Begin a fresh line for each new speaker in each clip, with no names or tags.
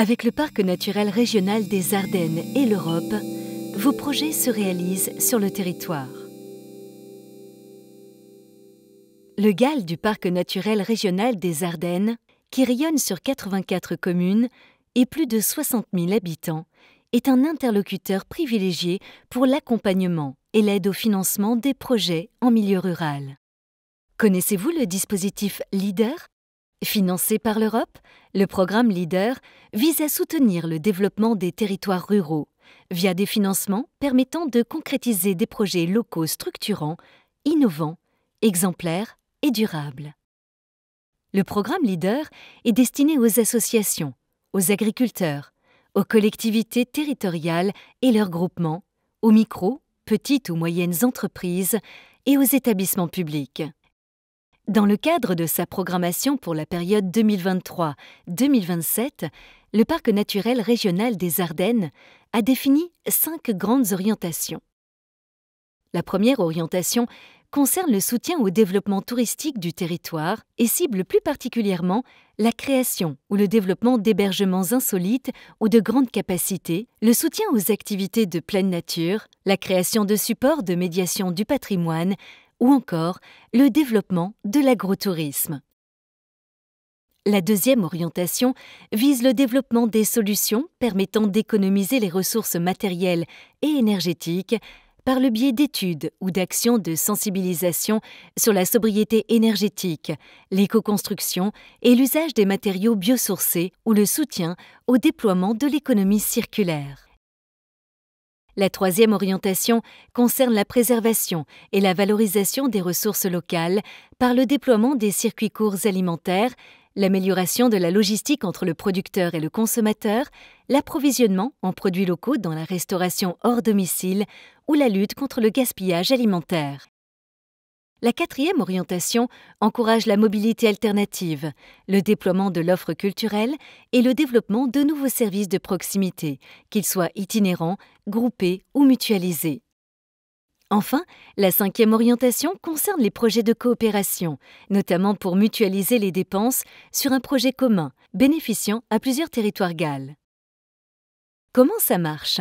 Avec le Parc naturel régional des Ardennes et l'Europe, vos projets se réalisent sur le territoire. Le GAL du Parc naturel régional des Ardennes, qui rayonne sur 84 communes et plus de 60 000 habitants, est un interlocuteur privilégié pour l'accompagnement et l'aide au financement des projets en milieu rural. Connaissez-vous le dispositif LEADER Financé par l'Europe, le programme LEADER vise à soutenir le développement des territoires ruraux via des financements permettant de concrétiser des projets locaux structurants, innovants, exemplaires et durables. Le programme LEADER est destiné aux associations, aux agriculteurs, aux collectivités territoriales et leurs groupements, aux micro, petites ou moyennes entreprises et aux établissements publics. Dans le cadre de sa programmation pour la période 2023-2027, le Parc naturel régional des Ardennes a défini cinq grandes orientations. La première orientation concerne le soutien au développement touristique du territoire et cible plus particulièrement la création ou le développement d'hébergements insolites ou de grandes capacités, le soutien aux activités de pleine nature, la création de supports de médiation du patrimoine, ou encore le développement de l'agrotourisme. La deuxième orientation vise le développement des solutions permettant d'économiser les ressources matérielles et énergétiques par le biais d'études ou d'actions de sensibilisation sur la sobriété énergétique, l'éco-construction et l'usage des matériaux biosourcés ou le soutien au déploiement de l'économie circulaire. La troisième orientation concerne la préservation et la valorisation des ressources locales par le déploiement des circuits courts alimentaires, l'amélioration de la logistique entre le producteur et le consommateur, l'approvisionnement en produits locaux dans la restauration hors domicile ou la lutte contre le gaspillage alimentaire. La quatrième orientation encourage la mobilité alternative, le déploiement de l'offre culturelle et le développement de nouveaux services de proximité, qu'ils soient itinérants, groupés ou mutualisés. Enfin, la cinquième orientation concerne les projets de coopération, notamment pour mutualiser les dépenses sur un projet commun, bénéficiant à plusieurs territoires galles. Comment ça marche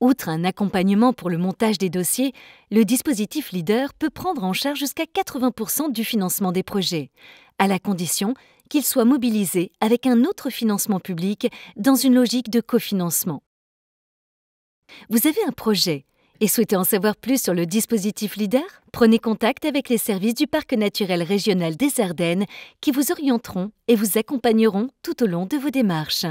Outre un accompagnement pour le montage des dossiers, le dispositif Leader peut prendre en charge jusqu'à 80% du financement des projets, à la condition qu'il soit mobilisé avec un autre financement public dans une logique de cofinancement. Vous avez un projet et souhaitez en savoir plus sur le dispositif Leader Prenez contact avec les services du Parc naturel régional des Ardennes qui vous orienteront et vous accompagneront tout au long de vos démarches.